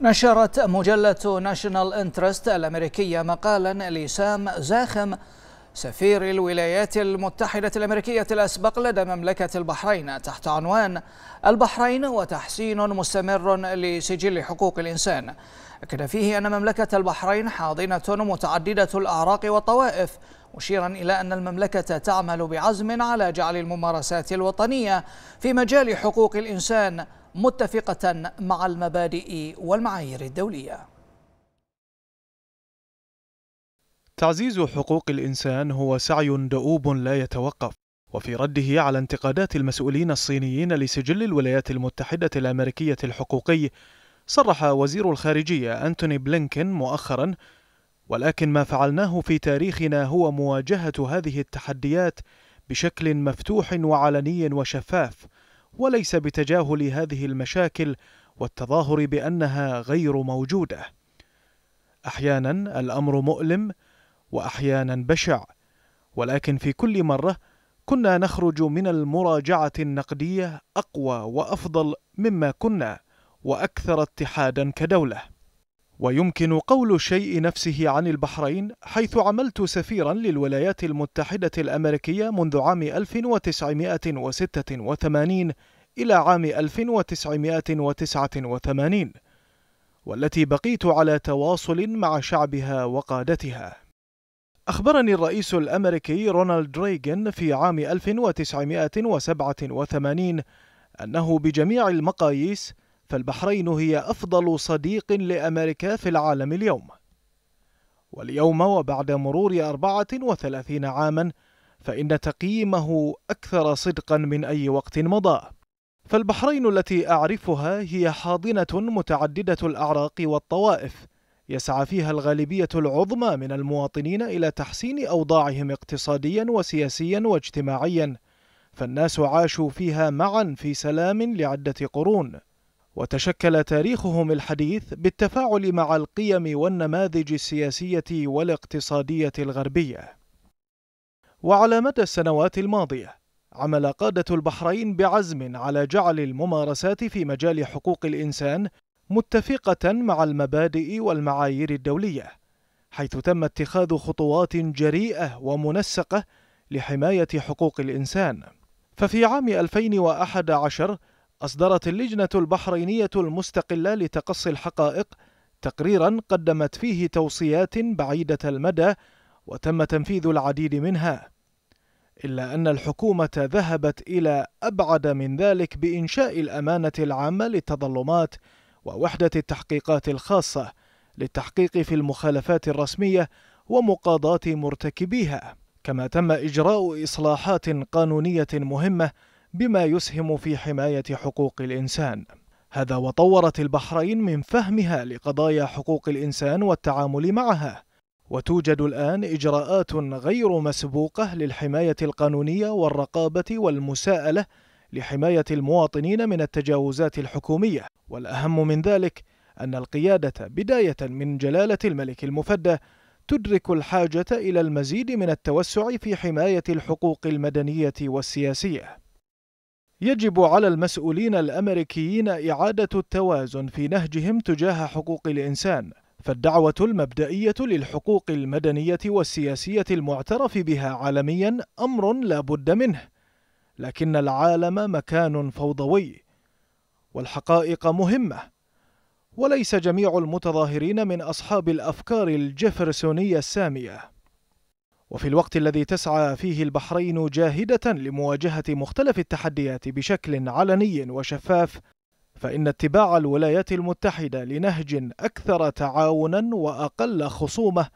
نشرت مجلة ناشونال انترست الأمريكية مقالا لسام زاخم سفير الولايات المتحدة الأمريكية الأسبق لدى مملكة البحرين تحت عنوان البحرين وتحسين مستمر لسجل حقوق الإنسان أكد فيه أن مملكة البحرين حاضنة متعددة الأعراق والطوائف مشيرا إلى أن المملكة تعمل بعزم على جعل الممارسات الوطنية في مجال حقوق الإنسان متفقة مع المبادئ والمعايير الدولية تعزيز حقوق الإنسان هو سعي دؤوب لا يتوقف وفي رده على انتقادات المسؤولين الصينيين لسجل الولايات المتحدة الأمريكية الحقوقي صرح وزير الخارجية أنتوني بلينكن مؤخرا ولكن ما فعلناه في تاريخنا هو مواجهة هذه التحديات بشكل مفتوح وعلني وشفاف وليس بتجاهل هذه المشاكل والتظاهر بانها غير موجوده احيانا الامر مؤلم واحيانا بشع ولكن في كل مره كنا نخرج من المراجعه النقديه اقوى وافضل مما كنا واكثر اتحادا كدوله ويمكن قول الشيء نفسه عن البحرين حيث عملت سفيرا للولايات المتحدة الأمريكية منذ عام 1986 إلى عام 1989 والتي بقيت على تواصل مع شعبها وقادتها أخبرني الرئيس الأمريكي رونالد ريغن في عام 1987 أنه بجميع المقاييس فالبحرين هي أفضل صديق لأمريكا في العالم اليوم واليوم وبعد مرور 34 عاما فإن تقييمه أكثر صدقا من أي وقت مضى فالبحرين التي أعرفها هي حاضنة متعددة الأعراق والطوائف يسعى فيها الغالبية العظمى من المواطنين إلى تحسين أوضاعهم اقتصاديا وسياسيا واجتماعيا فالناس عاشوا فيها معا في سلام لعدة قرون وتشكل تاريخهم الحديث بالتفاعل مع القيم والنماذج السياسيه والاقتصاديه الغربيه وعلى مدى السنوات الماضيه عمل قاده البحرين بعزم على جعل الممارسات في مجال حقوق الانسان متفقه مع المبادئ والمعايير الدوليه حيث تم اتخاذ خطوات جريئه ومنسقه لحمايه حقوق الانسان ففي عام 2011 أصدرت اللجنة البحرينية المستقلة لتقصي الحقائق تقريرا قدمت فيه توصيات بعيدة المدى وتم تنفيذ العديد منها إلا أن الحكومة ذهبت إلى أبعد من ذلك بإنشاء الأمانة العامة للتظلمات ووحدة التحقيقات الخاصة للتحقيق في المخالفات الرسمية ومقاضاة مرتكبيها، كما تم إجراء إصلاحات قانونية مهمة بما يسهم في حماية حقوق الإنسان هذا وطورت البحرين من فهمها لقضايا حقوق الإنسان والتعامل معها وتوجد الآن إجراءات غير مسبوقة للحماية القانونية والرقابة والمساءلة لحماية المواطنين من التجاوزات الحكومية والأهم من ذلك أن القيادة بداية من جلالة الملك المفدى تدرك الحاجة إلى المزيد من التوسع في حماية الحقوق المدنية والسياسية يجب على المسؤولين الأمريكيين إعادة التوازن في نهجهم تجاه حقوق الإنسان فالدعوة المبدئية للحقوق المدنية والسياسية المعترف بها عالميا أمر لا بد منه لكن العالم مكان فوضوي والحقائق مهمة وليس جميع المتظاهرين من أصحاب الأفكار الجفرسونية السامية وفي الوقت الذي تسعى فيه البحرين جاهدة لمواجهة مختلف التحديات بشكل علني وشفاف فإن اتباع الولايات المتحدة لنهج أكثر تعاونا وأقل خصومة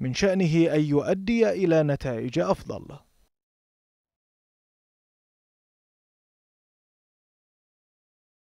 من شأنه أن يؤدي إلى نتائج أفضل